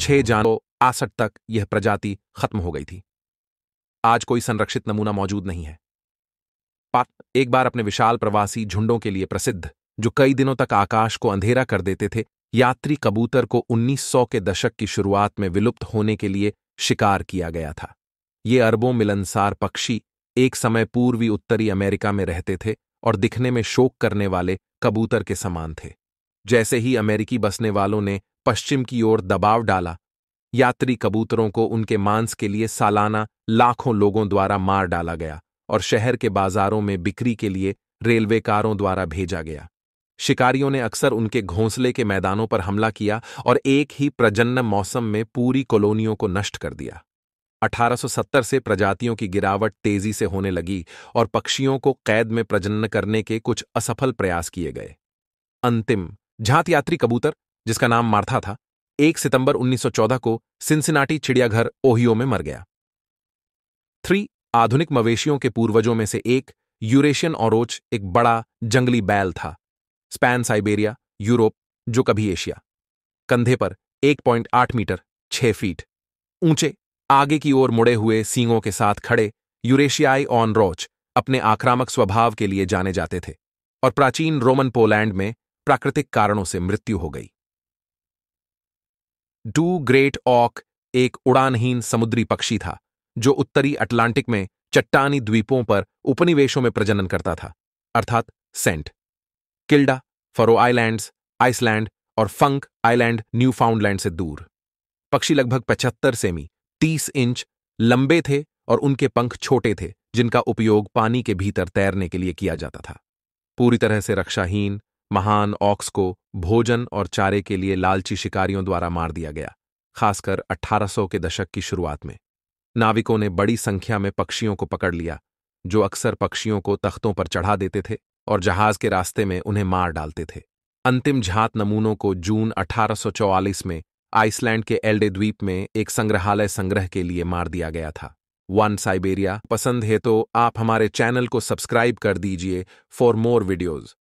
छह जानों आसठ तक यह प्रजाति खत्म हो गई थी आज कोई संरक्षित नमूना मौजूद नहीं है पाक एक बार अपने विशाल प्रवासी झुंडों के लिए प्रसिद्ध जो कई दिनों तक आकाश को अंधेरा कर देते थे यात्री कबूतर को 1900 के दशक की शुरुआत में विलुप्त होने के लिए शिकार किया गया था ये अरबों मिलनसार पक्षी एक समय पूर्वी उत्तरी अमेरिका में रहते थे और दिखने में शोक करने वाले कबूतर के समान थे जैसे ही अमेरिकी बसने वालों ने पश्चिम की ओर दबाव डाला यात्री कबूतरों को उनके मांस के लिए सालाना लाखों लोगों द्वारा मार डाला गया और शहर के बाजारों में बिक्री के लिए रेलवे कारों द्वारा भेजा गया शिकारियों ने अक्सर उनके घोंसले के मैदानों पर हमला किया और एक ही प्रजन्न मौसम में पूरी कॉलोनियों को नष्ट कर दिया 1870 से प्रजातियों की गिरावट तेजी से होने लगी और पक्षियों को कैद में प्रजनन करने के कुछ असफल प्रयास किए गए अंतिम झांत यात्री कबूतर जिसका नाम मार्था था एक सितंबर 1914 को सिंसिनाटी चिड़ियाघर ओहियो में मर गया थ्री आधुनिक मवेशियों के पूर्वजों में से एक यूरेशियन और एक बड़ा जंगली बैल था स्पैन साइबेरिया यूरोप जो कभी एशिया कंधे पर 1.8 मीटर 6 फीट ऊंचे आगे की ओर मुड़े हुए सींगों के साथ खड़े यूरेशियाई ऑन रोच अपने आक्रामक स्वभाव के लिए जाने जाते थे और प्राचीन रोमन पोलैंड में प्राकृतिक कारणों से मृत्यु हो गई डू ग्रेट ऑक एक उड़ानहीन समुद्री पक्षी था जो उत्तरी अटलांटिक में चट्टानी द्वीपों पर उपनिवेशों में प्रजनन करता था अर्थात Saint Kilda Faroe Islands Iceland और फंक आइलैंड न्यूफाउंडलैंड से दूर पक्षी लगभग 75 सेमी 30 इंच लंबे थे और उनके पंख छोटे थे जिनका उपयोग पानी के भीतर तैरने के लिए किया जाता था पूरी तरह से रक्षाहीन महान ऑक्स को भोजन और चारे के लिए लालची शिकारियों द्वारा मार दिया गया खासकर 1800 के दशक की शुरुआत में नाविकों ने बड़ी संख्या में पक्षियों को पकड़ लिया जो अक्सर पक्षियों को तख्तों पर चढ़ा देते थे और जहाज के रास्ते में उन्हें मार डालते थे अंतिम झात नमूनों को जून 1844 में आइसलैंड के एल्डे द्वीप में एक संग्रहालय संग्रह के लिए मार दिया गया था वन साइबेरिया पसंद है तो आप हमारे चैनल को सब्सक्राइब कर दीजिए फॉर मोर वीडियोज़